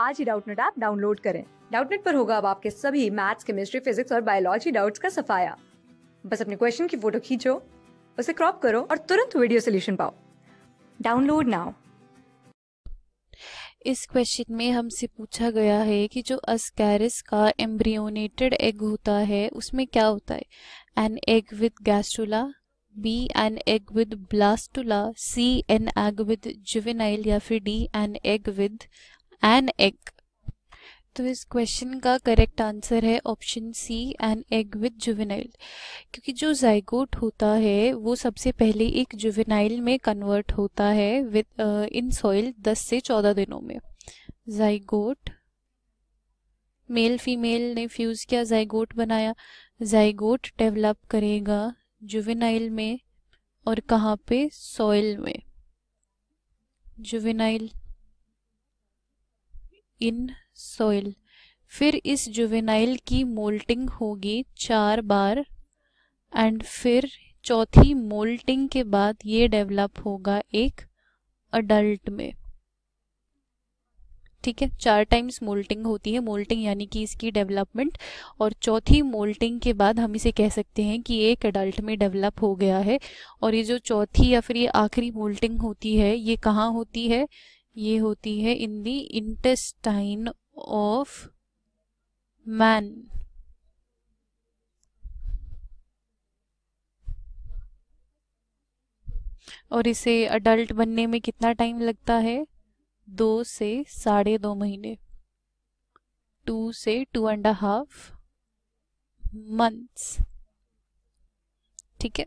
आज ही Doubtnut app download करें डाउटनेट पर होगा अब आपके सभी मैथ्स केमिस्ट्री फिजिक्स और बायोलॉजी डाउट्स का सफाया बस अपने क्वेश्चन की फोटो खींचो उसे क्रॉप करो और तुरंत वीडियो सोल्यूशन पाओ डाउनलोड नाउ इस क्वेश्चन में हमसे पूछा गया है कि जो अस्कैरिस का एम्ब्रियोनेटेड एग होता है उसमें क्या होता है an egg with gastrula B an egg with blastula C an egg with juvenile या फिर D an egg with an egg तो इस क्वेश्चन का करेक्ट आंसर है option C an egg with juvenile क्योंकि जो जाइगोट होता है वो सबसे पहले एक जुवेनाइल में कन्वर्ट होता है विद इन सॉइल 10 से 14 दिनों में जाइगोट मेल फीमेल ने फ्यूज किया जाइगोट बनाया जाइगोट डेवलप करेगा जुवेनाइल में और कहाँ पे सॉइल में जुवेनाइल इन सोइल फिर इस जुवेनाइल की मोल्टिंग होगी चार बार एंड फिर चौथी मोल्टिंग के बाद ये डेवलप होगा एक अडल्ट में ठीक है चार टाइम्स मोल्टिंग होती है मोल्टिंग यानी कि इसकी डेवलपमेंट और चौथी मोल्टिंग के बाद हम इसे कह सकते हैं कि एक अडल्ट में डेवलप हो गया है और ये जो चौथी या फिर ये आखिरी मोल्टिंग होती है ये कहाँ होती है ये होती है in the intestine of man और इसे अडल्ट बनने में कितना टाइम लगता है दो से साढ़े दो महीने टू से टू एंड हाफ मंथ्स ठीक है